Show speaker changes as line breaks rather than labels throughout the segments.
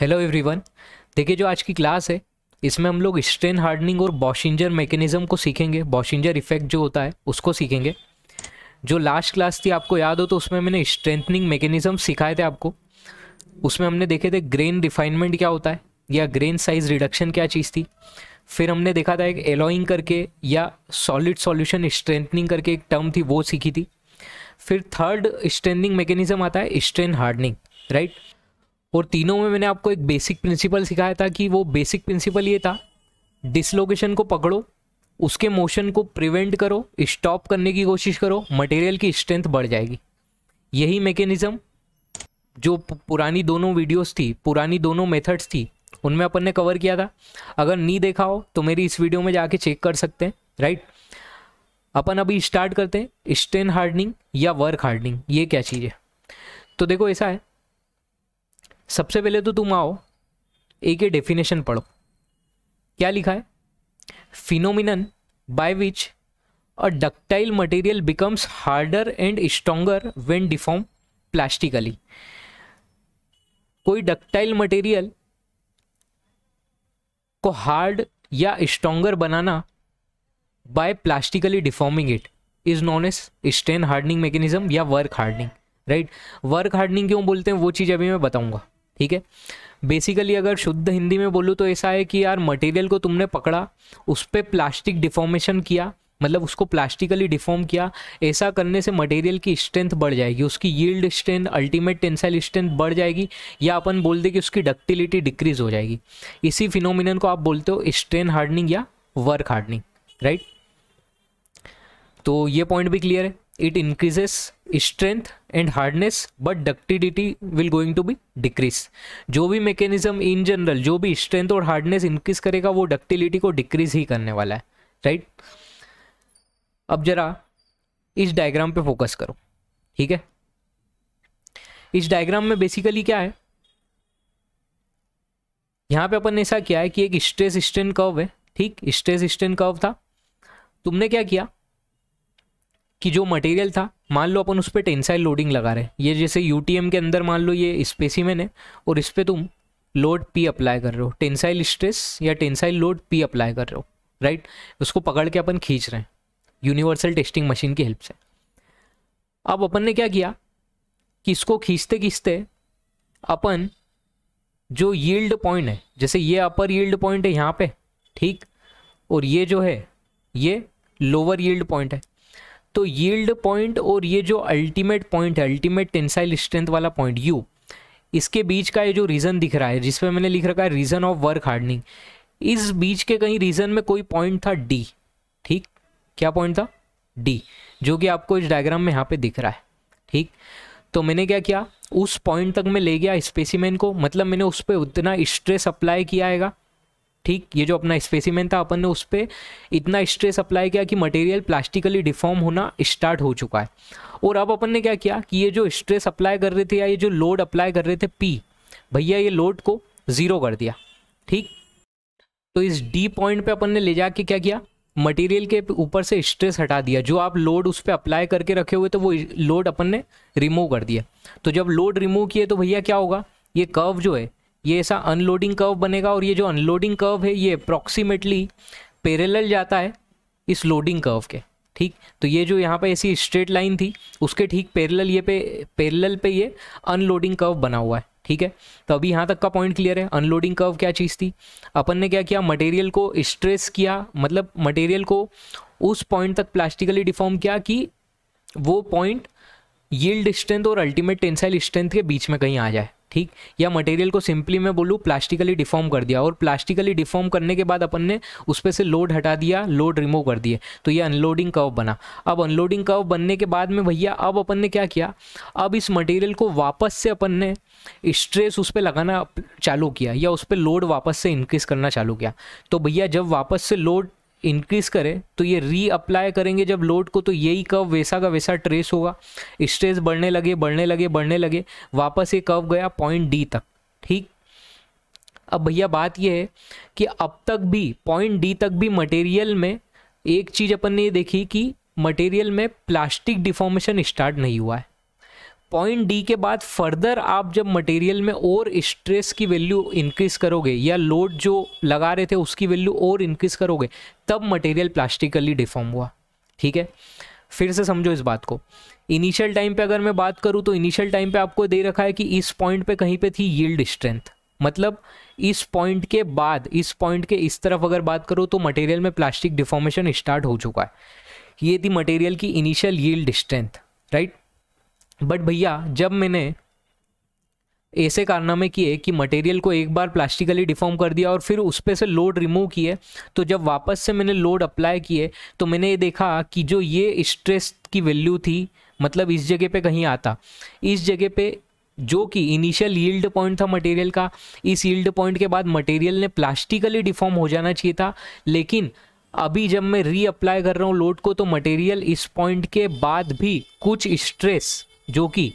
Hello everyone देखिए जो आज की क्लास है इसमें हम लोग स्ट्रेन हार्डनिंग और बॉशिंजर मैकेनिज्म को सीखेंगे बॉशिंजर इफेक्ट जो होता है उसको सीखेंगे जो लास्ट क्लास थी आपको याद हो तो उसमें मैंने स्ट्रेंथनिंग मैकेनिज्म सिखाए थे आपको उसमें हमने देखे थे ग्रेन रिफाइनमेंट क्या होता है या ग्रेन साइज रिडक्शन क्या चीज़ थी फिर हमने देखा था एक एलोइंग करके या सॉलिड सॉल्यूशन स्ट्रेंथनिंग करके एक टर्म थी वो सीखी थी फिर थर्ड स्ट्रेंथनिंग मैकेनिज्म आता है स्ट्रेन हार्डनिंग राइट और तीनों में मैंने आपको एक बेसिक प्रिंसिपल सिखाया था कि वो बेसिक प्रिंसिपल ये था डिसलोकेशन को पकड़ो उसके मोशन को प्रिवेंट करो स्टॉप करने की कोशिश करो मटेरियल की स्ट्रेंथ बढ़ जाएगी यही मैकेनिज़्म जो पुरानी दोनों वीडियोस थी पुरानी दोनों मेथड्स थी उनमें अपन ने कवर किया था अगर नहीं देखा हो तो मेरी इस वीडियो में जाके चेक कर सकते हैं राइट अपन अभी स्टार्ट करते हैं स्टेन हार्डनिंग या वर्क हार्डनिंग ये क्या चीज़ है तो देखो ऐसा है सबसे पहले तो तुम आओ एक ही डेफिनेशन पढ़ो क्या लिखा है phenomenon by which a ductile material becomes harder and stronger when deform plastically कोई डक्टाइल मटेरियल को हार्ड या स्ट्रोंगर बनाना by plastically deforming it is known as strain hardening mechanism या work hardening right work hardening क्यों बोलते हैं वो चीज़ अभी मैं बताऊंगा ठीक है बेसिकली अगर शुद्ध हिंदी में बोलूँ तो ऐसा है कि यार मटेरियल को तुमने पकड़ा उस पर प्लास्टिक डिफॉर्मेशन किया मतलब उसको प्लास्टिकली डिफॉर्म किया ऐसा करने से मटेरियल की स्ट्रेंथ बढ़ जाएगी उसकी yield strength ultimate tensile strength बढ़ जाएगी या अपन बोल दें कि उसकी डक्टिलिटी डिक्रीज हो जाएगी इसी फिनोमिनन को आप बोलते हो स्ट्रेन हार्डनिंग या वर्क हार्डनिंग राइट तो ये पॉइंट भी क्लियर है it increases strength and hardness but ductility will going to be decrease जो भी mechanism in general जो भी strength और hardness increase करेगा वो ductility को decrease ही करने वाला है right अब जरा इस डायग्राम पे फोकस करो ठीक है इस डायग्राम में बेसिकली क्या है यहाँ पे अपन ने ऐसा किया है कि एक स्ट्रेस स्ट्रेन कर्व है ठीक स्ट्रेस स्ट्रेन कर्व था तुमने क्या किया कि जो मटेरियल था मान लो अपन उस पर टेंसाइल लोडिंग लगा रहे हैं ये जैसे यू के अंदर मान लो ये स्पेसिमेन है और इस पर तुम लोड पी अप्लाई कर रहे हो टेंसाइल स्ट्रेस या टेंसाइल लोड पी अप्लाई कर रहे हो राइट उसको पकड़ के अपन खींच रहे हैं यूनिवर्सल टेस्टिंग मशीन की हेल्प से अब अपन ने क्या किया कि इसको खींचते खींचते अपन जो यील्ड पॉइंट है जैसे ये अपर यील्ड पॉइंट है यहाँ पे ठीक और ये जो है ये लोअर यील्ड पॉइंट है तो यील्ड पॉइंट और ये जो अल्टीमेट पॉइंट है अल्टीमेट टेंसाइल स्ट्रेंथ वाला पॉइंट यू इसके बीच का ये जो रीज़न दिख रहा है जिसमें मैंने लिख रखा है रीज़न ऑफ वर्क हार्डनिंग इस बीच के कहीं रीज़न में कोई पॉइंट था डी ठीक क्या पॉइंट था डी जो कि आपको इस डायग्राम में यहाँ पे दिख रहा है ठीक तो मैंने क्या किया उस पॉइंट तक मैं ले गया स्पेसिमेन को मतलब मैंने उस पर उतना स्ट्रेस अप्लाई किया है ठीक ये जो अपना स्पेसिमेंट था अपन ने उस पर इतना स्ट्रेस अप्लाई किया कि मटेरियल प्लास्टिकली डिफॉर्म होना स्टार्ट हो चुका है और अब अपन ने क्या किया कि ये जो स्ट्रेस अप्लाई कर रहे थे या ये जो लोड अप्लाई कर रहे थे पी भैया ये लोड को ज़ीरो कर दिया ठीक तो इस डी पॉइंट पे अपन ने ले जाके क्या किया मटेरियल के ऊपर से स्ट्रेस हटा दिया जो आप लोड उस पर अप्लाई करके रखे हुए थे वो लोड अपन ने रिमूव कर दिया तो जब लोड रिमूव किए तो भैया क्या होगा ये कर्व जो है ये ऐसा अनलोडिंग कर्व बनेगा और ये जो अनलोडिंग कर्व है ये अप्रॉक्सीमेटली पेरेलल जाता है इस लोडिंग कर्व के ठीक तो ये जो यहाँ पे ऐसी स्ट्रेट लाइन थी उसके ठीक पेरल ये पे पेरल पे ये अनलोडिंग कर्व बना हुआ है ठीक है तो अभी यहाँ तक का पॉइंट क्लियर है अनलोडिंग कर्व क्या चीज़ थी अपन ने क्या किया मटेरियल को स्ट्रेस किया मतलब मटेरियल को उस पॉइंट तक प्लास्टिकली डिफॉर्म किया कि वो पॉइंट यील्ड स्ट्रेंथ और अल्टीमेट टेंसाइल स्ट्रेंथ के बीच में कहीं आ जाए ठीक या मटेरियल को सिंपली मैं बोलूँ प्लास्टिकली डिफॉर्म कर दिया और प्लास्टिकली डिफॉर्म करने के बाद अपन ने उस पर से लोड हटा दिया लोड रिमूव कर दिए तो ये अनलोडिंग कर्व बना अब अनलोडिंग कर्व बनने के बाद में भैया अब अपन ने क्या किया अब इस मटेरियल को वापस से अपन ने स्ट्रेस उस पर लगाना चालू किया या उस पर लोड वापस से इंक्रीज करना चालू किया तो भैया जब वापस से लोड इंक्रीज़ करें तो ये री अप्लाई करेंगे जब लोड को तो यही कर्व वैसा का वैसा ट्रेस होगा स्ट्रेस बढ़ने लगे बढ़ने लगे बढ़ने लगे वापस ये कर्व गया पॉइंट डी तक ठीक अब भैया बात यह है कि अब तक भी पॉइंट डी तक भी मटेरियल में एक चीज़ अपन ने ये देखी कि मटेरियल में प्लास्टिक डिफॉर्मेशन स्टार्ट नहीं हुआ है पॉइंट डी के बाद फर्दर आप जब मटेरियल में और स्ट्रेस की वैल्यू इंक्रीज करोगे या लोड जो लगा रहे थे उसकी वैल्यू और इंक्रीज करोगे तब मटेरियल प्लास्टिकली डिफॉर्म हुआ ठीक है फिर से समझो इस बात को इनिशियल टाइम पे अगर मैं बात करूँ तो इनिशियल टाइम पे आपको दे रखा है कि इस पॉइंट पे कहीं पे थी यील्ड स्ट्रेंथ मतलब इस पॉइंट के बाद इस पॉइंट के इस तरफ अगर बात करूँ तो मटेरियल में प्लास्टिक डिफॉर्मेशन स्टार्ट हो चुका है ये थी मटेरियल की initial yield strength right but भैया जब मैंने ऐसे कारनामे किए कि मटेरियल को एक बार प्लास्टिकली डिफॉर्म कर दिया और फिर उस पर से लोड रिमूव किए तो जब वापस से मैंने लोड अप्लाई किए तो मैंने ये देखा कि जो ये स्ट्रेस की वैल्यू थी मतलब इस जगह पे कहीं आता इस जगह पे जो कि इनिशियल यील्ड पॉइंट था मटेरियल का इस यील्ड पॉइंट के बाद मटेरियल ने प्लास्टिकली डिफॉर्म हो जाना चाहिए था लेकिन अभी जब मैं री अप्लाई कर रहा हूँ लोड को तो मटेरियल इस पॉइंट के बाद भी कुछ स्ट्रेस जो कि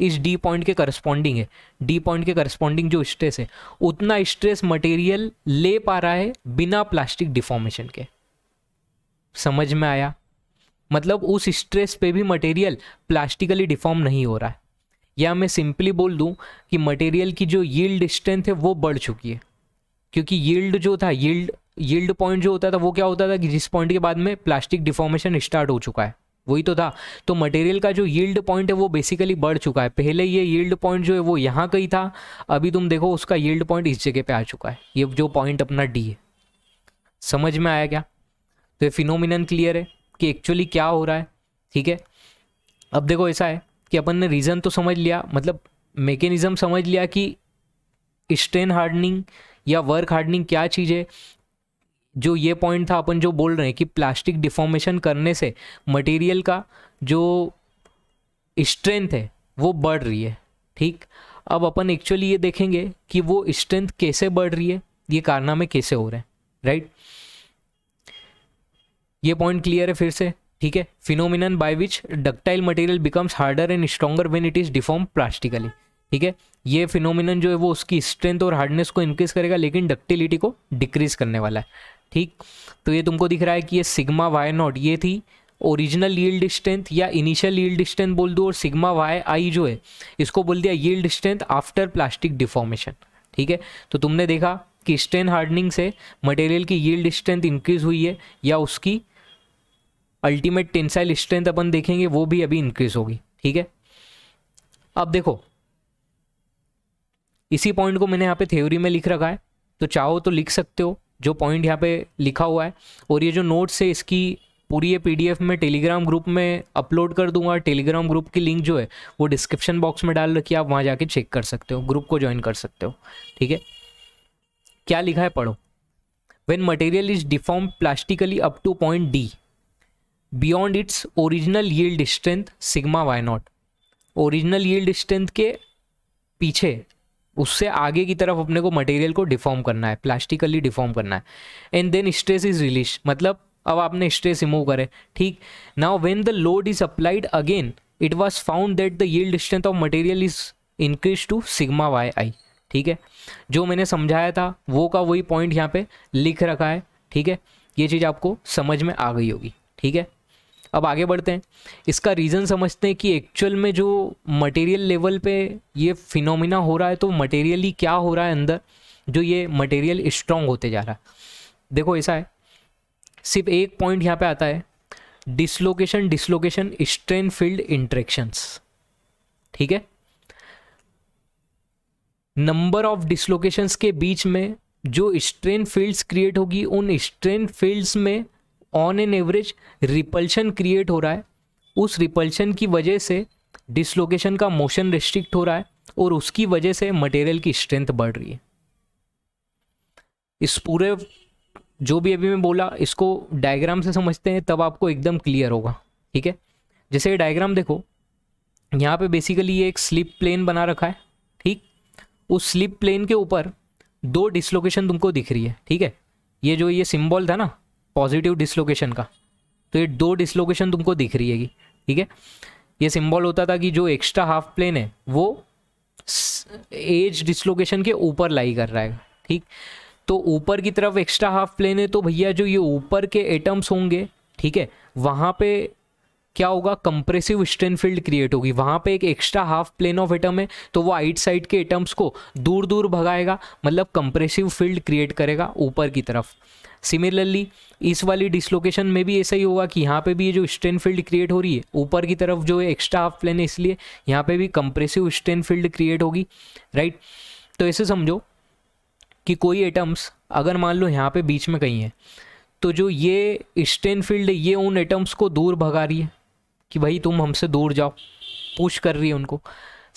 इस डी पॉइंट के करस्पॉन्डिंग है डी पॉइंट के करस्पॉन्डिंग जो स्ट्रेस है उतना स्ट्रेस मटेरियल ले पा रहा है बिना प्लास्टिक डिफॉर्मेशन के समझ में आया मतलब उस स्ट्रेस पे भी मटेरियल प्लास्टिकली डिफॉर्म नहीं हो रहा है या मैं सिंपली बोल दूं कि मटेरियल की जो यील्ड स्ट्रेंथ है वो बढ़ चुकी है क्योंकि यील्ड जो था यील्ड यील्ड पॉइंट जो होता था वो क्या होता था कि जिस पॉइंट के बाद में प्लास्टिक डिफॉर्मेशन स्टार्ट हो चुका है वही तो था तो मटेरियल का जो यील्ड पॉइंट है वो बेसिकली बढ़ चुका है पहले ये यील्ड पॉइंट जो है वो यहाँ का ही था अभी तुम देखो उसका यील्ड पॉइंट इस जगह पे आ चुका है ये जो पॉइंट अपना डी है समझ में आया क्या तो ये फिनोमिन क्लियर है कि एक्चुअली क्या हो रहा है ठीक है अब देखो ऐसा है कि अपन ने रीज़न तो समझ लिया मतलब मेकेनिज़्म समझ लिया कि स्ट्रेन हार्डनिंग या वर्क हार्डनिंग क्या चीज़ है जो ये पॉइंट था अपन जो बोल रहे हैं कि प्लास्टिक डिफॉर्मेशन करने से मटेरियल का जो स्ट्रेंथ है वो बढ़ रही है ठीक अब अपन एक्चुअली ये देखेंगे कि वो स्ट्रेंथ कैसे बढ़ रही है ये कारनामे कैसे हो रहे हैं राइट ये पॉइंट क्लियर है फिर से ठीक है phenomenon by which ductile material becomes harder and stronger when it is deform plastically ठीक है ये फिनोमिनन जो है वो उसकी स्ट्रेंथ और हार्डनेस को इंक्रीज करेगा लेकिन डक्टिलिटी को डिक्रीज करने वाला है ठीक तो ये तुमको दिख रहा है कि ये सिग्मा वाई नॉट ये थी ओरिजिनल यील्ड स्ट्रेंथ या इनिशियल यील्ड स्ट्रेंथ बोल दो और सिग्मा वाई आई जो है इसको बोल दिया yield strength after plastic deformation ठीक है तो तुमने देखा कि स्ट्रेन हार्डनिंग से मटेरियल की यील्ड स्ट्रेंथ इंक्रीज हुई है या उसकी अल्टीमेट टेंसाइल स्ट्रेंथ अपन देखेंगे वो भी अभी इंक्रीज होगी ठीक है अब देखो इसी पॉइंट को मैंने यहाँ पे थ्योरी में लिख रखा है तो चाहो तो लिख सकते हो जो पॉइंट यहाँ पे लिखा हुआ है और ये जो नोट्स है इसकी पूरी ये पीडीएफ में टेलीग्राम ग्रुप में अपलोड कर दूंगा टेलीग्राम ग्रुप की लिंक जो है वो डिस्क्रिप्शन बॉक्स में डाल रखी आप वहाँ जाके चेक कर सकते हो ग्रुप को ज्वाइन कर सकते हो ठीक है क्या लिखा है पढ़ो when material is deform plastically up to point D beyond its original yield strength sigma Y naught original yield strength के पीछे उससे आगे की तरफ अपने को मटेरियल को डिफॉर्म करना है प्लास्टिकली डिफॉर्म करना है and then stress is release मतलब अब आपने स्ट्रेस रिमूव करे ठीक now when the load is applied again it was found that the yield strength of material is increase to sigma Y I ठीक है जो मैंने समझाया था वो का वही पॉइंट यहाँ पे लिख रखा है ठीक है ये चीज़ आपको समझ में आ गई होगी ठीक है अब आगे बढ़ते हैं इसका रीज़न समझते हैं कि एक्चुअल में जो मटेरियल लेवल पे ये फिनोमिना हो रहा है तो मटेरियली क्या हो रहा है अंदर जो ये मटेरियल स्ट्रांग होते जा रहा है देखो ऐसा है सिर्फ एक पॉइंट यहाँ पे आता है dislocation dislocation strain field interactions ठीक है नंबर ऑफ डिसलोकेशंस के बीच में जो स्ट्रेन फील्ड्स क्रिएट होगी उन स्ट्रेन फील्ड्स में on an average repulsion create हो रहा है उस रिपल्शन की वजह से डिसलोकेशन का मोशन रिस्ट्रिक्ट हो रहा है और उसकी वजह से मटेरियल की स्ट्रेंथ बढ़ रही है इस पूरे जो भी अभी मैं बोला इसको डायग्राम से समझते हैं तब आपको एकदम क्लियर होगा ठीक है जैसे ये डायग्राम देखो यहाँ पे बेसिकली ये एक स्लिप प्लेन बना रखा है ठीक उस स्लिप प्लेन के ऊपर दो डिसलोकेशन तुमको दिख रही है ठीक है ये जो ये सिंबल था ना पॉजिटिव डिसलोकेशन का तो ये दो डिसलोकेशन तुमको दिख रही है ठीक है ये सिंबल होता था कि जो एक्स्ट्रा हाफ प्लेन है वो एज डिसलोकेशन के ऊपर लाई कर रहा है ठीक तो ऊपर की तरफ एक्स्ट्रा हाफ प्लेन है तो भैया जो ये ऊपर के एटम्स होंगे ठीक है वहाँ पे क्या होगा कंप्रेसिव स्ट्रेन फील्ड क्रिएट होगी वहाँ पे एक extra half plane of atom है तो वो आइट साइड के एटम्स को दूर दूर भगाएगा मतलब कंप्रेसिव फील्ड क्रिएट करेगा ऊपर की तरफ सिमिलरली इस वाली डिसलोकेशन में भी ऐसा ही होगा कि यहाँ पे भी ये जो स्ट्रेन फील्ड क्रिएट हो रही है ऊपर की तरफ जो एक्स्ट्रा हाफ प्लेन है इसलिए यहाँ पे भी कंप्रेसिव स्ट्रेन फील्ड क्रिएट होगी राइट तो ऐसे समझो कि कोई एटम्स अगर मान लो यहाँ पे बीच में कहीं है तो जो ये स्ट्रेन फील्ड है ये उन एटम्स को दूर भगा रही है कि भाई तुम हमसे दूर जाओ पुश कर रही है उनको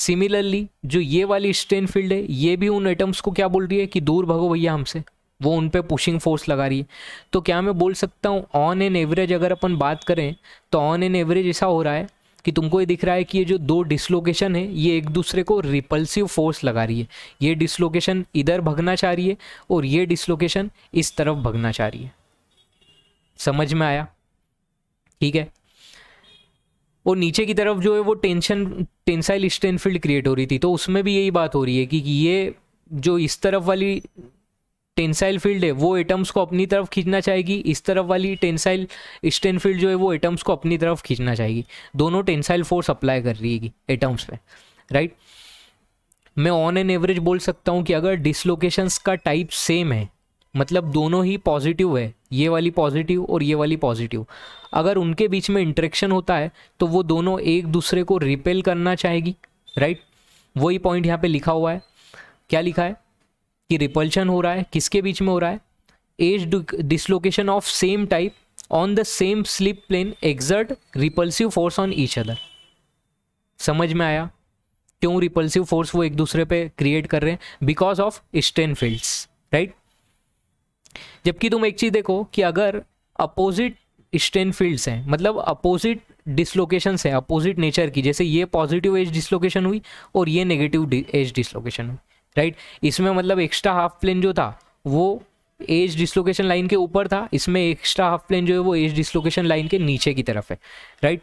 सिमिलरली जो ये वाली स्ट्रेन फील्ड है ये भी उन एटम्स को क्या बोल रही है कि दूर भगो भैया हमसे वो उन पर पुशिंग फोर्स लगा रही है तो क्या मैं बोल सकता हूँ ऑन एन एवरेज अगर अपन बात करें तो ऑन एन एवरेज ऐसा हो रहा है कि तुमको ये दिख रहा है कि ये जो दो डिसलोकेशन है ये एक दूसरे को रिपल्सिव फोर्स लगा रही है ये डिसलोकेशन इधर भगना चाह रही है और ये डिसलोकेशन इस तरफ भगना चाह रही है समझ में आया ठीक है और नीचे की तरफ जो है वो tension tensile strain field create हो रही थी तो उसमें भी यही बात हो रही है कि ये जो इस तरफ वाली टेंसाइल फील्ड है वो एटम्स को अपनी तरफ खींचना चाहेगी इस तरफ वाली टेंसाइल स्टेन फील्ड जो है वो एटम्स को अपनी तरफ खींचना चाहेगी दोनों टेंसाइल फोर्स अप्लाई कर रही है एटम्स पे राइट मैं ऑन एन एवरेज बोल सकता हूँ कि अगर डिसलोकेशंस का टाइप सेम है मतलब दोनों ही पॉजिटिव है ये वाली पॉजिटिव और ये वाली पॉजिटिव अगर उनके बीच में इंट्रैक्शन होता है तो वो दोनों एक दूसरे को रिपेल करना चाहेगी राइट वही पॉइंट यहाँ पे लिखा हुआ है क्या लिखा है कि रिपल्शन हो रहा है किसके बीच में हो रहा है edge dislocation of same type on the same slip plane exert repulsive force on each other समझ में आया क्यों रिपल्सिव फोर्स वो एक दूसरे पे क्रिएट कर रहे हैं because of strain fields right जबकि तुम एक चीज़ देखो कि अगर अपोजिट स्टेन फील्ड्स हैं मतलब अपोजिट डिसलोकेशंस हैं अपोजिट नेचर की जैसे ये पॉजिटिव एज डिसलोकेशन हुई और ये नेगेटिव एज डिसलोकेशन हुई राइट इसमें मतलब एक्स्ट्रा हाफ प्लेन जो था वो एज डिसलोकेशन लाइन के ऊपर था इसमें एक्स्ट्रा हाफ प्लेन जो है वो एज डिसलोकेशन लाइन के नीचे की तरफ है राइट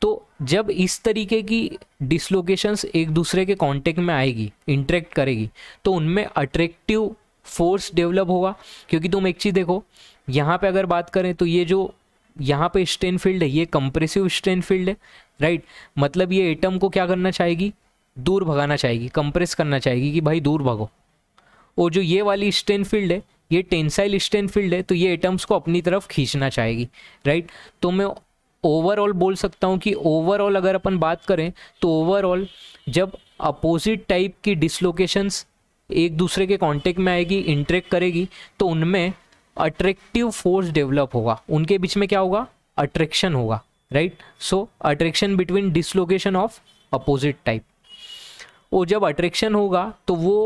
तो जब इस तरीके की डिसलोकेशंस एक दूसरे के कांटेक्ट में आएगी इंटरेक्ट करेगी तो उनमें अट्रैक्टिव फोर्स डेवलप होगा क्योंकि तुम एक चीज़ देखो यहाँ पे अगर बात करें तो ये जो यहाँ पे स्ट्रेन फील्ड है ये कंप्रेसिव स्ट्रेन फील्ड है राइट मतलब ये एटम को क्या करना चाहेगी दूर भगाना चाहेगी कंप्रेस करना चाहेगी कि भाई दूर भागो और जो ये वाली स्ट्रेन फील्ड है ये टेंसाइल स्ट्रेन फील्ड है तो ये एटम्स को अपनी तरफ खींचना चाहेगी राइट तो मैं ओवरऑल बोल सकता हूँ कि ओवरऑल अगर अपन बात करें तो ओवरऑल जब अपोजिट टाइप की डिसलोकेशंस एक दूसरे के कांटेक्ट में आएगी इंटरेक्ट करेगी तो उनमें अट्रैक्टिव फोर्स डेवलप होगा उनके बीच में क्या होगा अट्रैक्शन होगा right so attraction between dislocation of opposite type और जब अट्रैक्शन होगा तो वो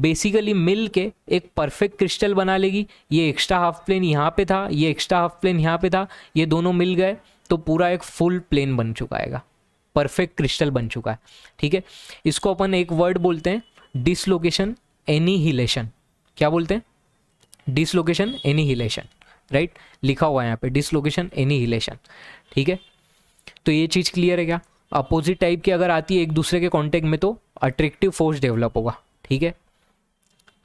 बेसिकली मिल के एक परफेक्ट क्रिस्टल बना लेगी ये एक्स्ट्रा हाफ प्लेन यहाँ पे था ये एक्स्ट्रा हाफ प्लेन यहाँ पे था ये दोनों मिल गए तो पूरा एक फुल प्लेन बन चुका है परफेक्ट क्रिस्टल बन चुका है ठीक है इसको अपन एक वर्ड बोलते हैं डिसलोकेशन एनीहिलेशन क्या बोलते हैं डिसलोकेशन एनीहिलेशन राइट लिखा हुआ है यहाँ पे डिसलोकेशन एनीहिलेशन ठीक है तो ये चीज़ क्लियर है क्या अपोजिट टाइप की अगर आती है एक दूसरे के कॉन्टेक्ट में तो अट्रैक्टिव फोर्स डेवलप होगा ठीक है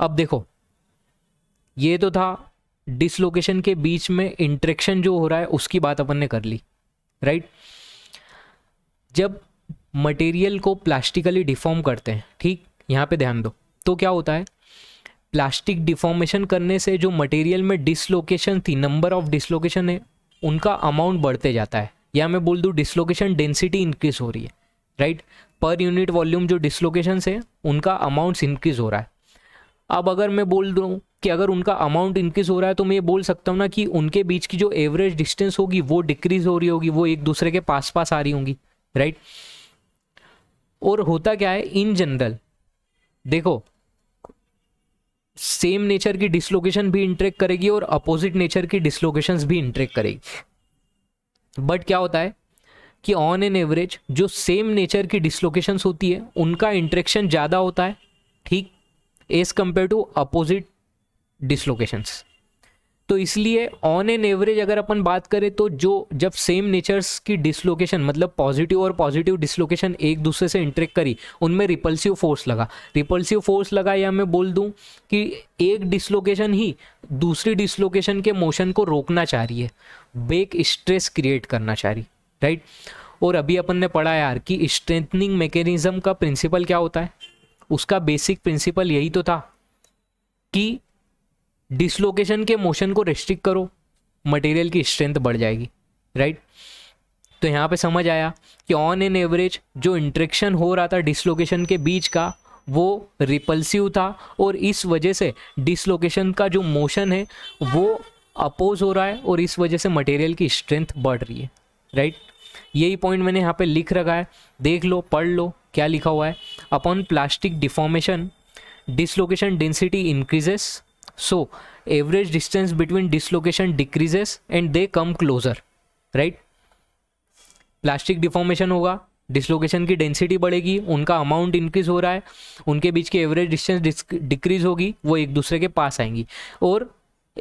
अब देखो ये तो था डिसलोकेशन के बीच में इंट्रेक्शन जो हो रहा है उसकी बात अपन ने कर ली राइट जब मटेरियल को प्लास्टिकली डिफॉर्म करते हैं ठीक यहाँ पे ध्यान दो तो क्या होता है प्लास्टिक डिफॉर्मेशन करने से जो मटेरियल में डिसलोकेशन थी नंबर ऑफ डिसलोकेशन है उनका अमाउंट बढ़ते जाता है या मैं बोल दूँ डिसलोकेशन डेंसिटी इंक्रीज हो रही है राइट पर यूनिट वॉल्यूम जो डिसलोकेशन है उनका अमाउंट्स इंक्रीज हो रहा है अब अगर मैं बोल दूँ कि अगर उनका अमाउंट इंक्रीज हो रहा है तो मैं ये बोल सकता हूँ ना कि उनके बीच की जो एवरेज डिस्टेंस होगी वो डिक्रीज हो रही होगी वो एक दूसरे के पास पास आ रही होंगी राइट और होता क्या है इन जनरल देखो सेम नेचर की डिसलोकेशन भी इंट्रेक्ट करेगी और अपोजिट नेचर की डिसलोकेशन भी इंट्रेक्ट करेगी बट क्या होता है कि ऑन एन एवरेज जो सेम नेचर की डिसलोकेशंस होती है उनका इंट्रेक्शन ज़्यादा होता है ठीक as compare to opposite dislocations तो इसलिए ऑन एन एवरेज अगर अपन बात करें तो जो जब सेम नेचर्स की डिसलोकेशन मतलब पॉजिटिव और पॉजिटिव डिसलोकेशन एक दूसरे से इंटरेक्ट करी उनमें रिपल्सिव फोर्स लगा रिपल्सिव फोर्स लगा या मैं बोल दूं कि एक डिसलोकेशन ही दूसरी डिसलोकेशन के मोशन को रोकना चाह रही है बेक स्ट्रेस क्रिएट करना चाह रही राइट और अभी अपन ने पढ़ा यार कि स्ट्रेंथनिंग मैकेनिज्म का प्रिंसिपल क्या होता है उसका बेसिक प्रिंसिपल यही तो था कि डिसलोकेशन के मोशन को रिस्ट्रिक्ट करो मटेरियल की स्ट्रेंथ बढ़ जाएगी राइट तो यहाँ पे समझ आया कि ऑन एन एवरेज जो इंट्रेक्शन हो रहा था डिसलोकेशन के बीच का वो रिपल्सिव था और इस वजह से डिसलोकेशन का जो मोशन है वो अपोज हो रहा है और इस वजह से मटेरियल की स्ट्रेंथ बढ़ रही है राइट यही पॉइंट मैंने यहाँ पे लिख रखा है देख लो पढ़ लो क्या लिखा हुआ है upon plastic deformation dislocation density increases so average distance between dislocation decreases and they come closer right plastic deformation होगा डिसलोकेशन की डेंसिटी बढ़ेगी उनका अमाउंट इंक्रीज हो रहा है उनके बीच की एवरेज डिस्टेंस डिक्रीज होगी वो एक दूसरे के पास आएंगी और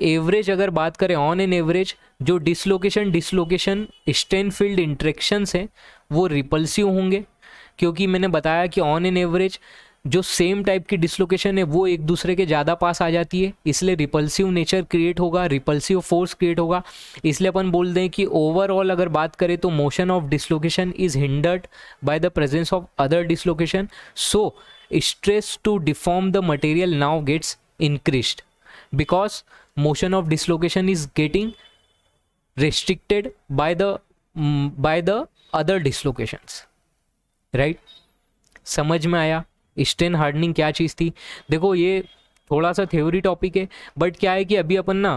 एवरेज अगर बात करें ऑन एन एवरेज जो dislocation dislocation strain field interactions हैं वो रिपल्सिव होंगे क्योंकि मैंने बताया कि ऑन एन एवरेज जो सेम टाइप की डिसलोकेशन है वो एक दूसरे के ज़्यादा पास आ जाती है इसलिए रिपल्सिव नेचर क्रिएट होगा रिपल्सिव फोर्स क्रिएट होगा इसलिए अपन बोल दें कि ओवरऑल अगर बात करें तो motion of dislocation is hindered by the presence of other dislocation so stress to deform the material now gets increase because motion of dislocation is getting restricted by the by the other dislocations right समझ में आया stand hardening क्या चीज़ थी देखो ये थोड़ा सा थ्योरी टॉपिक है बट क्या है कि अभी अपन ना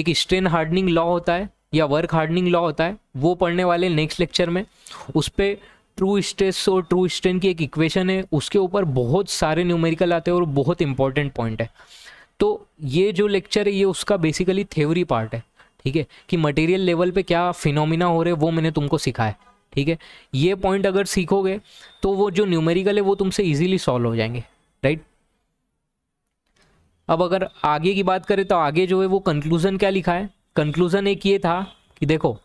एक स्ट्रेन हार्डनिंग लॉ होता है या वर्क हार्डनिंग लॉ होता है वो पढ़ने वाले नेक्स्ट लेक्चर में उस पर ट्रू स्ट्रेस और ट्रू स्ट्रेन की एक इक्वेशन है उसके ऊपर बहुत सारे न्यूमेरिकल आते हैं और बहुत इंपॉर्टेंट पॉइंट है तो ये जो लेक्चर है ये उसका बेसिकली थ्योरी पार्ट है ठीक है कि मटेरियल लेवल पे क्या फिनोमिना हो रहे वो मैंने तुमको सिखाया ठीक है ये पॉइंट अगर सीखोगे तो वो जो न्यूमेरिकल है वो तुमसे इजीली सॉल्व हो जाएंगे राइट अब अगर आगे की बात करें तो आगे जो है वो कंक्लूज़न क्या लिखा है कंक्लूज़न एक ये था कि देखो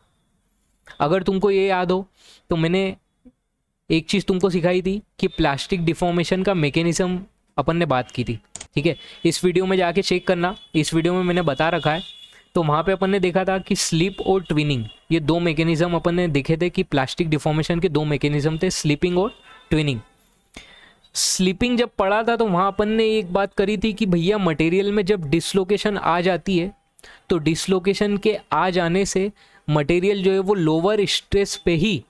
अगर तुमको ये याद हो तो मैंने एक चीज़ तुमको सिखाई थी कि प्लास्टिक डिफॉर्मेशन का मेकेनिज़्म अपन ने बात की थी ठीक है इस वीडियो में जाके चेक करना इस वीडियो में मैंने बता रखा है तो वहाँ पे अपन ने देखा था कि स्लिप और ट्विनिंग ये दो मैकेनिज्म अपन ने देखे थे कि प्लास्टिक डिफॉर्मेशन के दो मैकेनिज्म थे स्लिपिंग और ट्विनिंग स्लिपिंग जब पड़ा था तो वहाँ अपन ने एक बात करी थी कि भैया मटेरियल में जब डिसलोकेशन आ जाती है तो डिसलोकेशन के आ जाने से मटेरियल जो है वो लोअर स्ट्रेस पे ही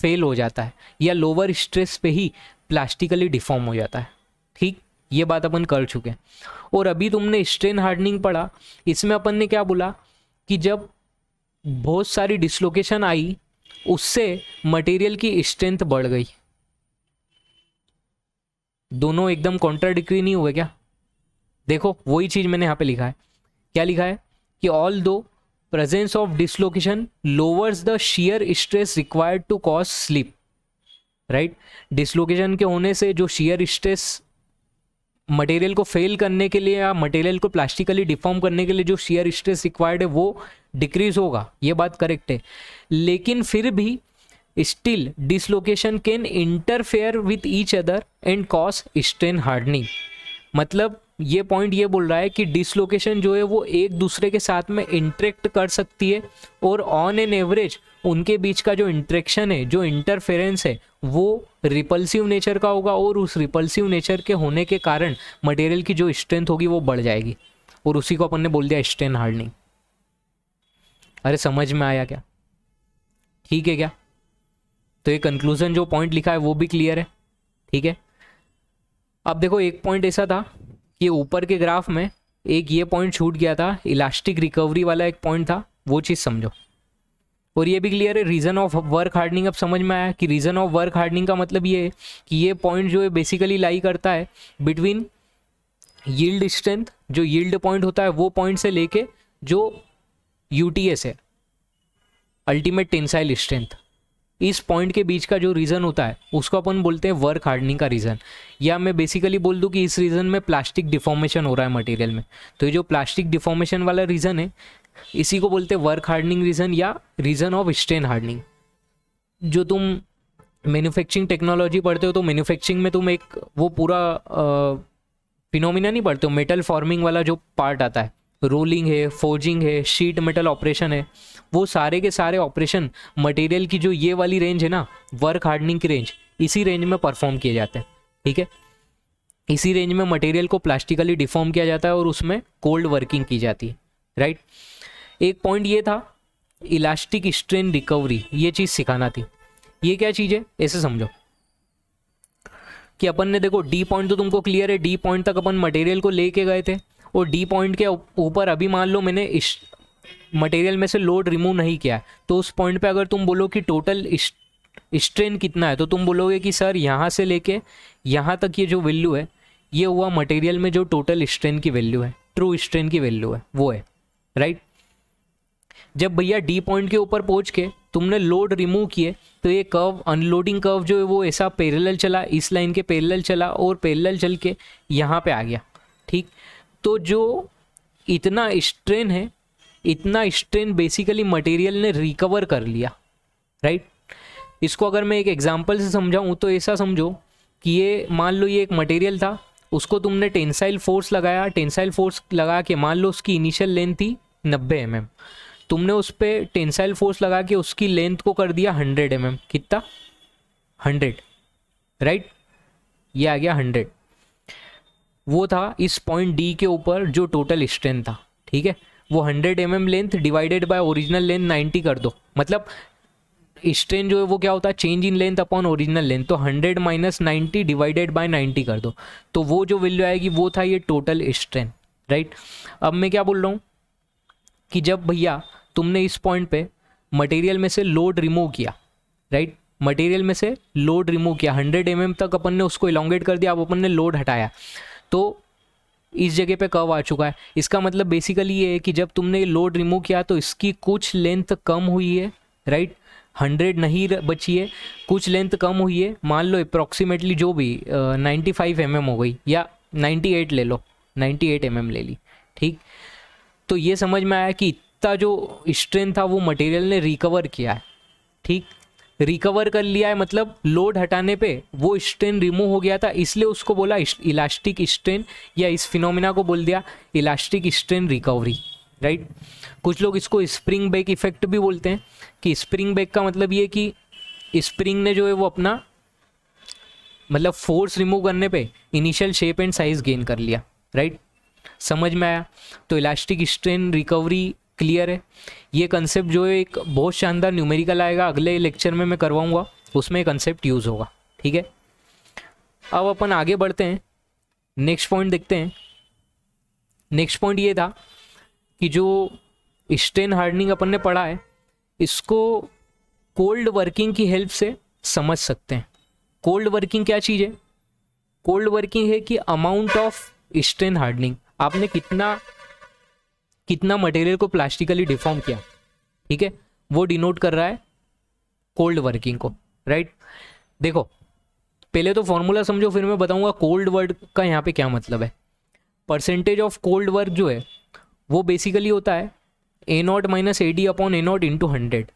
फेल हो जाता है या लोअर स्ट्रेस पे ही प्लास्टिकली डिफॉर्म हो जाता है ठीक ये बात अपन कर चुके हैं और अभी तुमने स्ट्रेन हार्डनिंग पढ़ा इसमें अपन ने क्या बोला कि जब बहुत सारी डिसलोकेशन आई उससे मटेरियल की स्ट्रेंथ बढ़ गई दोनों एकदम कॉन्ट्राडिक्री नहीं हुए क्या देखो वही चीज़ मैंने यहां पे लिखा है क्या लिखा है कि although presence of dislocation lowers the shear stress required to cause slip right dislocation के होने से जो शियर स्ट्रेस मटेरियल को फेल करने के लिए या मटेरियल को प्लास्टिकली डिफॉर्म करने के लिए जो शेयर स्ट्रेस रिक्वायर्ड है वो डिक्रीज होगा ये बात करेक्ट है लेकिन फिर भी still dislocation can interfere with each other and cause strain hardening मतलब ये पॉइंट ये बोल रहा है कि डिसलोकेशन जो है वो एक दूसरे के साथ में इंट्रेक्ट कर सकती है और ऑन एन एवरेज उनके बीच का जो इंट्रेक्शन है जो इंटरफेरेंस है वो रिपल्सिव नेचर का होगा और उस रिपल्सिव नेचर के होने के कारण मटेरियल की जो स्ट्रेंथ होगी वो बढ़ जाएगी और उसी को अपन ने बोल दिया स्ट्रेन हार्डनिंग अरे समझ में आया क्या ठीक है क्या तो ये कंक्लूजन जो पॉइंट लिखा है वो भी क्लियर है ठीक है अब देखो एक पॉइंट ऐसा था कि ऊपर के ग्राफ में एक ये पॉइंट छूट गया था इलास्टिक रिकवरी वाला एक पॉइंट था वो चीज़ समझो और ये भी क्लियर है रीज़न ऑफ वर्क हार्डनिंग अब समझ में आया कि रीज़न ऑफ वर्क हार्डनिंग का मतलब ये है कि ये पॉइंट जो है बेसिकली लाई करता है बिटवीन यील्ड स्ट्रेंथ जो यील्ड पॉइंट होता है वो पॉइंट से लेके जो यूटीएस है अल्टीमेट टेंसाइल स्ट्रेंथ इस पॉइंट के बीच का जो रीज़न होता है उसको अपन बोलते हैं वर्क हार्डनिंग का रीज़न या मैं बेसिकली बोल दूं कि इस रीज़न में प्लास्टिक डिफॉर्मेशन हो रहा है मटेरियल में तो ये जो प्लास्टिक डिफॉर्मेशन वाला रीज़न है इसी को बोलते हैं वर्क हार्डनिंग रीज़न या रीज़न ऑफ स्ट्रेन हार्डनिंग जो तुम मैन्युफैक्चरिंग टेक्नोलॉजी पढ़ते हो तो मैन्युफैक्चरिंग में तुम एक वो पूरा फिनोमिना नहीं पढ़ते हो मेटल फॉर्मिंग वाला जो पार्ट आता है रोलिंग है फोर्जिंग है शीट मेटल ऑपरेशन है वो सारे के सारे ऑपरेशन मटेरियल की जो ये वाली रेंज है ना वर्क हार्डनिंग की रेंज इसी रेंज में परफॉर्म किए जाते हैं ठीक है इसी रेंज में मटेरियल को प्लास्टिकली डिफॉर्म किया जाता है और उसमें कोल्ड वर्किंग की जाती है राइट एक पॉइंट ये था इलास्टिक स्ट्रेन रिकवरी ये चीज़ सिखाना थी ये क्या चीज़ है ऐसे समझो कि अपन ने देखो डी पॉइंट तो तुमको क्लियर है डी पॉइंट तक अपन मटेरियल को लेके गए थे और डी पॉइंट के ऊपर अभी मान लो मैंने इस मटेरियल में से लोड रिमूव नहीं किया है तो उस पॉइंट पे अगर तुम बोलो कि टोटल स्ट्रेन कितना है तो तुम बोलोगे कि सर यहाँ से लेके यहाँ तक ये जो वैल्यू है ये हुआ मटेरियल में जो टोटल स्ट्रेन की वैल्यू है ट्रू स्ट्रेन की वैल्यू है वो है राइट जब भैया डी पॉइंट के ऊपर पहुंच के तुमने लोड रिमूव किए तो ये कर्व अनलोडिंग कर्व जो है वो ऐसा पैरेलल चला इस लाइन के पैरेलल चला और पैरेलल चल के यहाँ पे आ गया ठीक तो जो इतना स्ट्रेन है इतना स्ट्रेन बेसिकली मटेरियल ने रिकवर कर लिया राइट इसको अगर मैं एक एग्जाम्पल से समझाऊँ तो ऐसा समझो कि ये मान लो ये एक मटेरियल था उसको तुमने टेंसाइल फोर्स लगाया टेंसाइल फोर्स लगा के मान लो उसकी इनिशियल लेंथ थी नब्बे एम mm. तुमने उस पर टेंसाइल फोर्स लगा के उसकी लेंथ को कर दिया हंड्रेड एम कितना हंड्रेड राइट ये आ गया हंड्रेड वो था इस पॉइंट डी के ऊपर जो टोटल स्ट्रेंथ था ठीक है वो hundred M M length divided by original length ninety कर दो मतलब स्ट्रेन जो है वो क्या होता है change in length upon original length तो hundred minus ninety divided by ninety कर दो तो वो जो वैल्यू आएगी वो था ये टोटल स्ट्रेंथ राइट अब मैं क्या बोल रहा हूँ कि जब भैया तुमने इस पॉइंट पे मटेरियल में से लोड रिमूव किया राइट मटेरियल में से लोड रिमूव किया हंड्रेड एम mm तक अपन ने उसको इलांगेट कर दिया अब अपन ने लोड हटाया तो इस जगह पे कव आ चुका है इसका मतलब बेसिकली ये है कि जब तुमने लोड रिमूव किया तो इसकी कुछ लेंथ कम हुई है राइट हंड्रेड नहीं बची है कुछ लेंथ कम हुई है मान लो अप्रॉक्सीमेटली जो भी नाइन्टी फाइव एम हो गई या नाइन्टी एट ले लो नाइन्टी एट एम ले ली ठीक तो ये समझ में आया कि का जो स्ट्रेंथ था वो मटेरियल ने रिकवर किया है ठीक रिकवर कर लिया है मतलब लोड हटाने पे वो स्ट्रेन रिमूव हो गया था इसलिए उसको बोला इलास्टिक स्ट्रेन या इस फिनोमिना को बोल दिया इलास्टिक स्ट्रेन रिकवरी राइट कुछ लोग इसको स्प्रिंग बैक इफेक्ट भी बोलते हैं कि स्प्रिंग बैक का मतलब ये कि स्प्रिंग ने जो है वो अपना मतलब फोर्स रिमूव करने पे initial shape and size gain कर लिया राइट समझ में आया तो इलास्टिक स्ट्रेन रिकवरी क्लियर है ये कंसेप्ट जो है एक बहुत शानदार न्यूमेरिकल आएगा अगले लेक्चर में मैं करवाऊंगा उसमें कंसेप्ट यूज़ होगा ठीक है अब अपन आगे बढ़ते हैं नेक्स्ट पॉइंट देखते हैं नेक्स्ट पॉइंट ये था कि जो स्ट्रेन हार्डनिंग अपन ने पढ़ा है इसको कोल्ड वर्किंग की हेल्प से समझ सकते हैं कोल्ड वर्किंग क्या चीज़ है कोल्ड वर्किंग है कि अमाउंट ऑफ स्ट्रेन हार्डनिंग आपने कितना कितना मटेरियल को प्लास्टिकली डिफॉर्म किया ठीक है वो डिनोट कर रहा है कोल्ड वर्किंग को राइट देखो पहले तो फॉर्मूला समझो फिर मैं बताऊंगा कोल्ड वर्क का यहाँ पे क्या मतलब है परसेंटेज ऑफ कोल्ड वर्क जो है वो बेसिकली होता है A naught minus A D upon A naught into hundred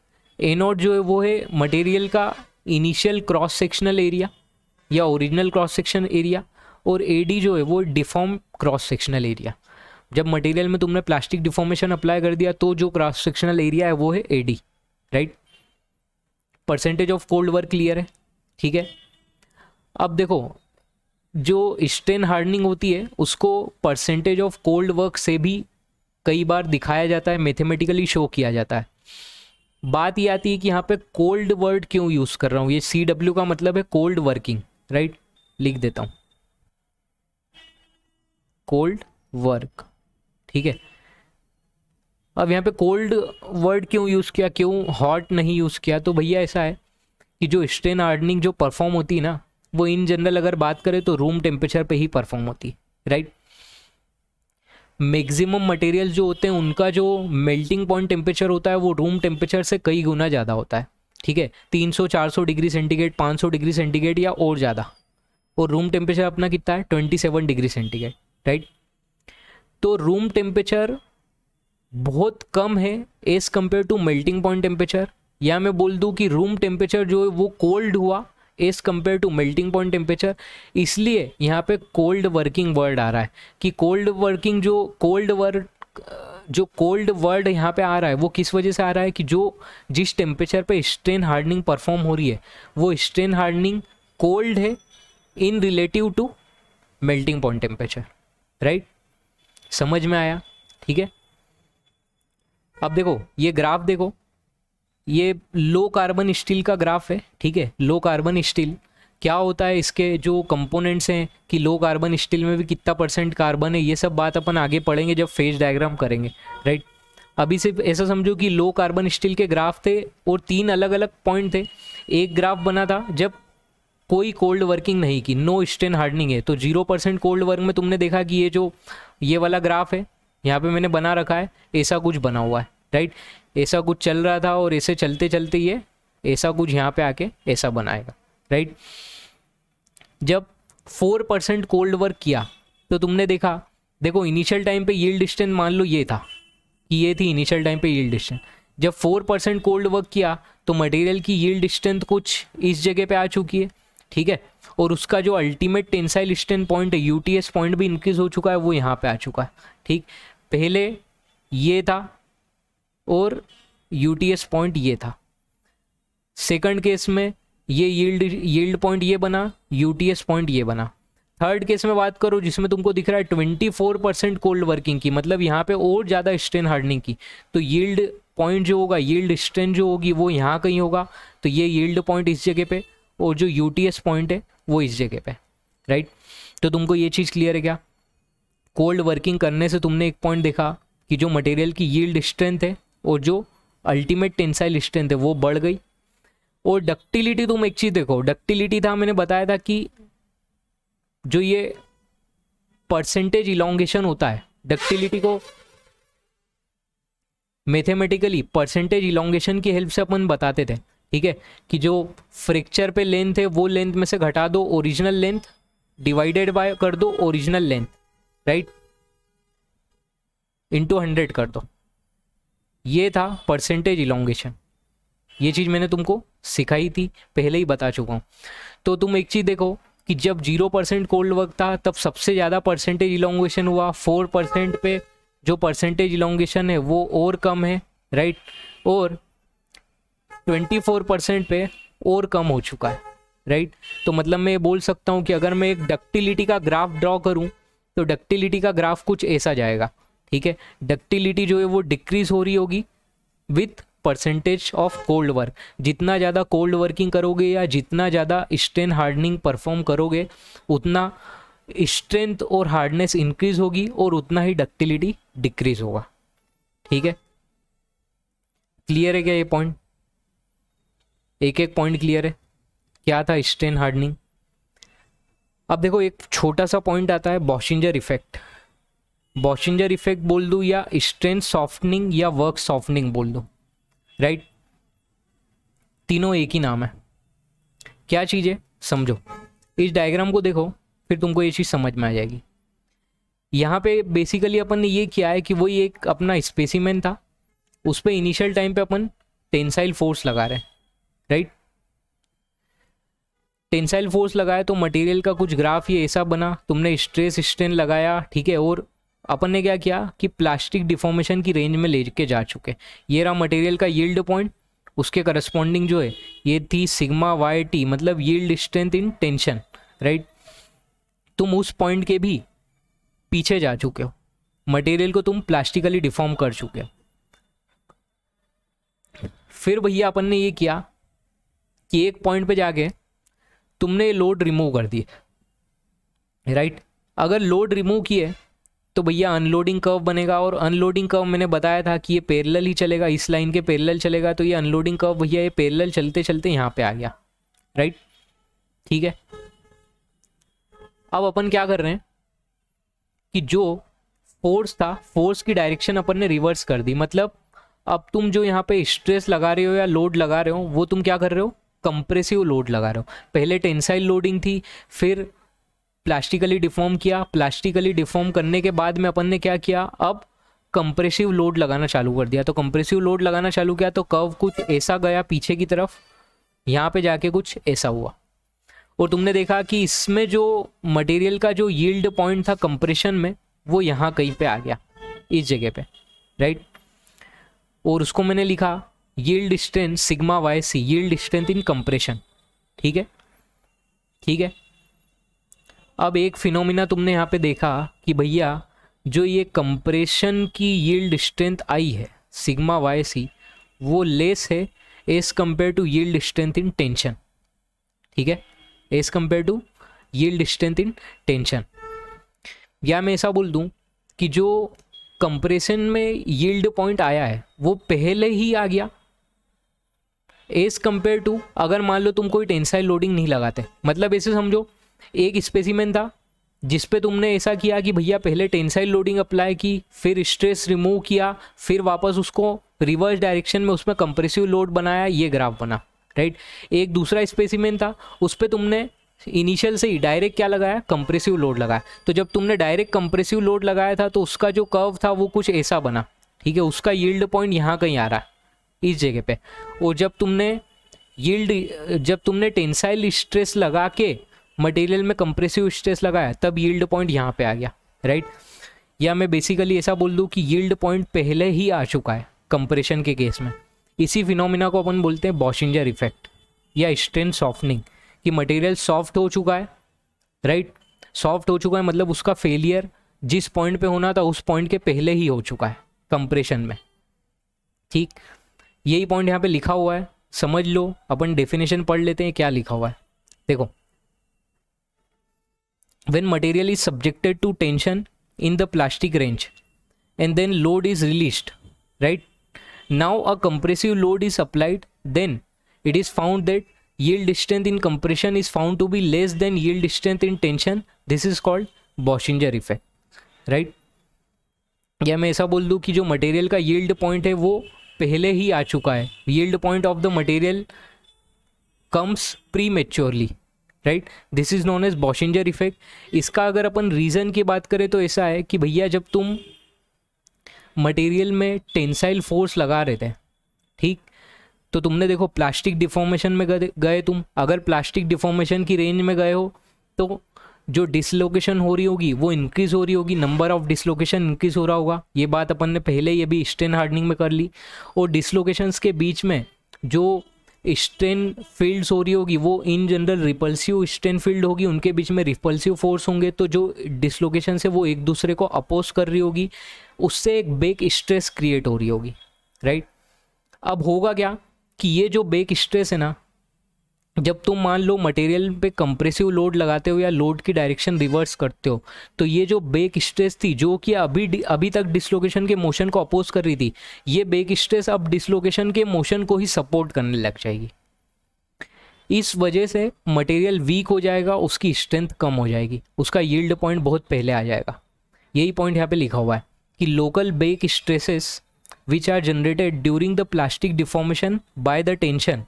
A naught जो है वो है मटेरियल का इनिशियल क्रॉस सेक्शनल एरिया या ओरिजिनल क्रॉस सेक्शन एरिया और ए डी जो है वो डिफॉर्म क्रॉस सेक्शनल एरिया जब मटेरियल में तुमने प्लास्टिक डिफॉर्मेशन अप्लाई कर दिया तो जो क्रॉस सेक्शनल एरिया है वो है A D right percentage of cold work clear है ठीक है अब देखो जो स्टेन हार्डनिंग होती है उसको परसेंटेज ऑफ कोल्ड वर्क से भी कई बार दिखाया जाता है मैथमेटिकली शो किया जाता है बात ये आती है कि यहाँ पे कोल्ड वर्ड क्यों यूज़ कर रहा हूँ ये सी डब्ल्यू का मतलब है कोल्ड वर्किंग राइट लिख देता हूँ कोल्ड वर्क ठीक है अब यहाँ पे कोल्ड वर्ड क्यों यूज़ किया क्यों हॉट नहीं यूज़ किया तो भैया ऐसा है कि जो स्ट्रेन हार्डनिंग जो परफॉर्म होती है ना वो इन जनरल अगर बात करें तो रूम टेम्परेचर पे ही परफॉर्म होती है राइट मैक्सिमम मटेरियल जो होते हैं उनका जो मेल्टिंग पॉइंट टेम्परेचर होता है वो रूम टेम्परेचर से कई गुना ज़्यादा होता है ठीक है 300 400 डिग्री सेंटीग्रेड 500 डिग्री सेंटीग्रेड या और ज़्यादा और रूम टेम्परेचर अपना कितना है 27 डिग्री सेंटीग्रेड राइट तो रूम टेम्परेचर बहुत कम है as compare to melting point temperature या मैं बोल दूँ कि रूम टेम्परेचर जो है वो कोल्ड हुआ as compare to melting point temperature इसलिए यहाँ पे कोल्ड वर्किंग वर्ड आ रहा है कि कोल्ड वर्किंग जो कोल्ड वर्ड जो कोल्ड वर्ड यहाँ पे आ रहा है वो किस वजह से आ रहा है कि जो जिस टेम्परेचर पे स्ट्रेन हार्डनिंग परफॉर्म हो रही है वो स्ट्रेन हार्डनिंग कोल्ड है in relative to melting point temperature right समझ में आया ठीक है अब देखो ये ग्राफ देखो ये लो कार्बन स्टील का ग्राफ है ठीक है लो कार्बन स्टील क्या होता है इसके जो कंपोनेंट्स हैं कि लो कार्बन स्टील में भी कितना परसेंट कार्बन है ये सब बात अपन आगे पढ़ेंगे जब फेज डायग्राम करेंगे राइट अभी सिर्फ ऐसा समझो कि लो कार्बन स्टील के ग्राफ थे और तीन अलग अलग पॉइंट थे एक ग्राफ बना था जब कोई कोल्ड वर्किंग नहीं की नो स्टेन हार्डनिंग है तो जीरो परसेंट कोल्ड वर्क में तुमने देखा कि ये जो ये वाला ग्राफ है यहाँ पे मैंने बना रखा है ऐसा कुछ बना हुआ है राइट ऐसा कुछ चल रहा था और ऐसे चलते चलते ये ऐसा कुछ यहाँ पे आके ऐसा बनाएगा राइट जब फोर परसेंट कोल्ड वर्क किया तो तुमने देखा देखो इनिशियल टाइम पे यील्ड डिस्टेंस मान लो ये था कि ये थी इनिशियल टाइम पे यील्ड डिस्टेंस जब फोर परसेंट कोल्ड वर्क किया तो मटेरियल की यील्ड स्ट्रेंथ कुछ इस जगह पे आ चुकी है ठीक है और उसका जो अल्टीमेट टेंसाइल स्ट्रेन पॉइंट है यूटीएस पॉइंट भी इंक्रीज हो चुका है वो यहाँ पे आ चुका है ठीक पहले ये था और यूटीएस पॉइंट ये था सेकंड केस में ये यील्ड यील्ड पॉइंट ये बना यूटीएस पॉइंट ये बना थर्ड केस में बात करो जिसमें तुमको दिख रहा है twenty four percent cold working की मतलब यहाँ पे और ज़्यादा स्ट्रेन हार्डनिंग की तो यील्ड पॉइंट जो होगा यील्ड स्ट्रेन जो होगी वो यहाँ कहीं होगा तो ये यील्ड पॉइंट इस जगह पे और जो यू पॉइंट है वो इस जगह पे राइट तो तुमको ये चीज़ क्लियर है क्या कोल्ड वर्किंग करने से तुमने एक पॉइंट देखा कि जो मटेरियल की यील्ड स्ट्रेंथ है और जो अल्टीमेट टेंसाइल स्ट्रेंथ है वो बढ़ गई और डक्टिलिटी तुम एक चीज़ देखो डक्टिलिटी था मैंने बताया था कि जो ये परसेंटेज इलोंगेशन होता है डक्टिलिटी को मैथमेटिकली परसेंटेज इलोंगेशन की हेल्प से अपन बताते थे ठीक है कि जो फ्रैक्चर पे लेंथ है वो लेंथ में से घटा दो ओरिजिनल लेंथ डिवाइडेड बाय कर दो original length right into hundred कर दो ये था परसेंटेज इलोंगेशन ये चीज़ मैंने तुमको सिखाई थी पहले ही बता चुका हूं तो तुम एक चीज़ देखो कि जब जीरो परसेंट कोल्ड वर्क था तब सबसे ज़्यादा परसेंटेज इलोंगेशन हुआ फोर परसेंट पे जो परसेंटेज इलोंगेशन है वो और कम है राइट और ट्वेंटी फोर परसेंट पे और कम हो चुका है राइट तो मतलब मैं ये बोल सकता हूँ कि अगर मैं एक डक्टिलिटी का ग्राफ ड्रॉ करूँ तो डक्टिलिटी का ग्राफ कुछ ऐसा जाएगा ठीक है डक्टिलिटी जो है वो डिक्रीज हो रही होगी with percentage of cold work जितना ज़्यादा कोल्ड वर्किंग करोगे या जितना ज़्यादा स्ट्रेन हार्डनिंग परफॉर्म करोगे उतना स्ट्रेंथ और हार्डनेस इंक्रीज होगी और उतना ही डक्टिलिटी डिक्रीज होगा ठीक है क्लियर है क्या ये पॉइंट एक एक पॉइंट क्लियर है क्या था स्ट्रेन हार्डनिंग अब देखो एक छोटा सा पॉइंट आता है बॉशिंजर इफेक्ट बॉशिंजर इफेक्ट बोल दूँ या स्ट्रेन सॉफ्टनिंग या वर्क सॉफ्टनिंग बोल दूँ राइट तीनों एक ही नाम है क्या चीज़ है समझो इस डायग्राम को देखो फिर तुमको ये चीज़ समझ में आ जाएगी यहाँ पे बेसिकली अपन ने ये किया है कि वही एक अपना स्पेसिमेन था उस पर इनिशियल टाइम पे अपन टेंसाइल फोर्स लगा रहे हैं राइट टेंसाइल फोर्स लगाया तो मटेरियल का कुछ ग्राफ ये ऐसा बना तुमने स्ट्रेस स्ट्रेन लगाया ठीक है और अपन ने क्या किया कि प्लास्टिक डिफॉर्मेशन की रेंज में लेके जा चुके ये रहा मटेरियल का यील्ड पॉइंट उसके करस्पॉन्डिंग जो है ये थी सिग्मा वाई टी मतलब yield strength in tension right तुम उस पॉइंट के भी पीछे जा चुके हो मटेरियल को तुम प्लास्टिकली डिफॉर्म कर चुके हो फिर भैया अपन ने ये किया कि एक पॉइंट पे जाके तुमने लोड रिमूव कर दिए राइट अगर लोड रिमूव किए तो भैया अनलोडिंग कर्व बनेगा और अनलोडिंग कर्व मैंने बताया था कि ये पैरेलल ही चलेगा इस लाइन के पैरेलल चलेगा तो ये अनलोडिंग कर्व भैया ये पैरेलल चलते चलते यहाँ पे आ गया राइट ठीक है अब अपन क्या कर रहे हैं कि जो फोर्स था फोर्स की डायरेक्शन अपन ने रिवर्स कर दी मतलब अब तुम जो यहाँ पे स्ट्रेस लगा रहे हो या लोड लगा रहे हो वो तुम क्या कर रहे हो कंप्रेसिव लोड लगा रहे हो पहले टेंसाइल लोडिंग थी फिर प्लास्टिकली डिफॉर्म किया प्लास्टिकली डिफॉर्म करने के बाद में अपन ने क्या किया अब कंप्रेसिव लोड लगाना चालू कर दिया तो कंप्रेसिव लोड लगाना चालू किया तो कर्व कुछ ऐसा गया पीछे की तरफ यहाँ पे जाके कुछ ऐसा हुआ और तुमने देखा कि इसमें जो मटेरियल का जो यील्ड पॉइंट था कंप्रेशन में वो यहाँ कहीं पे आ गया इस जगह पे राइट और उसको मैंने लिखा yield strength sigma Y C yield strength in compression ठीक है ठीक है अब एक फिनोमिना तुमने यहाँ पे देखा कि भैया जो ये कंप्रेशन की यील्ड स्ट्रेंथ आई है सिग्मा वाई सी वो लेस है as compare to yield strength in tension ठीक है as compare to yield strength in tension या मैं ऐसा बोल दूँ कि जो कंप्रेशन में यील्ड पॉइंट आया है वो पहले ही आ गया एज कंपेयर टू अगर मान लो तुम कोई टेंसाइल लोडिंग नहीं लगाते मतलब ऐसे समझो एक स्पेसिमेन था जिस पे तुमने ऐसा किया कि भैया पहले टेंसाइल लोडिंग अप्लाई की फिर स्ट्रेस रिमूव किया फिर वापस उसको रिवर्स डायरेक्शन में उसमें कंप्रेसिव लोड बनाया ये ग्राफ बना राइट एक दूसरा स्पेसिमेन था उस पर तुमने इनिशियल से ही डायरेक्ट क्या लगाया कंप्रेसिव लोड लगाया तो जब तुमने डायरेक्ट कंप्रेसिव लोड लगाया था तो उसका जो कर्व था वो कुछ ऐसा बना ठीक है उसका यील्ड पॉइंट यहाँ कहीं आ रहा है इस जगह पे और जब तुमने यील्ड जब तुमने टेंसाइल स्ट्रेस लगा के मटेरियल में कंप्रेसिव स्ट्रेस लगाया तब यील्ड पॉइंट यहाँ पे आ गया राइट या मैं बेसिकली ऐसा बोल दूँ कि यील्ड पॉइंट पहले ही आ चुका है कंप्रेशन के केस में इसी फिनोमिना को अपन बोलते हैं बॉशिंजर इफेक्ट या स्ट्रेन सॉफ्टनिंग कि मटेरियल सॉफ्ट हो चुका है राइट सॉफ्ट हो चुका है मतलब उसका फेलियर जिस पॉइंट पे होना था उस पॉइंट के पहले ही हो चुका है कंप्रेशन में ठीक यही पॉइंट यहाँ पे लिखा हुआ है समझ लो अपन डेफिनेशन पढ़ लेते हैं क्या लिखा हुआ है देखो when material is subjected to tension in the plastic range and then load is released right now a compressive load is applied then it is found that yield distance in compression is found to be less than yield distance in tension this is called Bauschinger effect right या मैं ऐसा बोल दूँ कि जो material का yield point है वो पहले ही आ चुका है yield point of the material comes prematurely right this is known as Bauschinger effect इसका अगर अपन रीज़न की बात करें तो ऐसा है कि भैया जब तुम मटेरियल में टेंसाइल फोर्स लगा रहे थे ठीक तो तुमने देखो प्लास्टिक डिफॉर्मेशन में गए तुम अगर प्लास्टिक डिफॉर्मेशन की रेंज में गए हो तो जो डिसलोकेशन हो रही होगी वो इंक्रीज हो रही होगी नंबर ऑफ डिसलोकेशन इंक्रीज हो रहा होगा ये बात अपन ने पहले ही अभी स्ट्रेन हार्डनिंग में कर ली और डिसलोकेशंस के बीच में जो स्ट्रेन फील्ड्स हो रही होगी वो in general repulsive strain field होगी उनके बीच में रिपल्सिव फोर्स होंगे तो जो डिसलोकेशन है वो एक दूसरे को अपोज कर रही होगी उससे एक बेक स्ट्रेस क्रिएट हो रही होगी राइट अब होगा क्या कि ये जो बेक स्ट्रेस है ना जब तुम मान लो मटेरियल पे कंप्रेसिव लोड लगाते हो या लोड की डायरेक्शन रिवर्स करते हो तो ये जो बेक स्ट्रेस थी जो कि अभी अभी तक डिसलोकेशन के मोशन को अपोज कर रही थी ये बेक स्ट्रेस अब डिसलोकेशन के मोशन को ही सपोर्ट करने लग जाएगी इस वजह से मटेरियल वीक हो जाएगा उसकी स्ट्रेंथ कम हो जाएगी उसका यील्ड पॉइंट बहुत पहले आ जाएगा यही पॉइंट यहाँ पे लिखा हुआ है कि local back stresses which are generated during the plastic deformation by the tension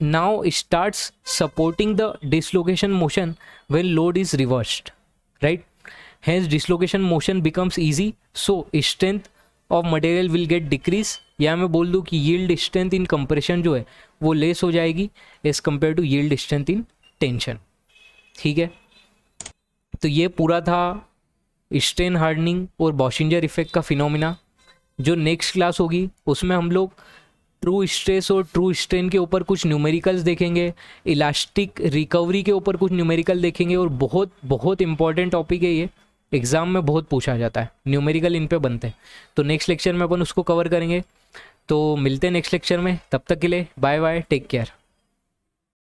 now starts supporting the dislocation motion when load is reversed right hence dislocation motion becomes easy so strength of material will get decrease या मैं बोल दूँ कि yield strength in compression जो है वो less हो जाएगी as compared to yield strength in tension ठीक है तो ये पूरा था स्ट्रेन हार्डनिंग और बॉशिंजर इफेक्ट का फिनोमिना जो नेक्स्ट क्लास होगी उसमें हम लोग ट्रू स्ट्रेस और ट्रू स्ट्रेन के ऊपर कुछ न्यूमेरिकल्स देखेंगे इलास्टिक रिकवरी के ऊपर कुछ न्यूमेरिकल देखेंगे और बहुत बहुत इंपॉर्टेंट टॉपिक है ये एग्ज़ाम में बहुत पूछा जाता है न्यूमेरिकल इन पे बनते हैं तो नेक्स्ट लेक्चर में अपन उसको कवर करेंगे तो मिलते हैं नेक्स्ट लेक्चर में तब तक के लिए बाय बाय टेक केयर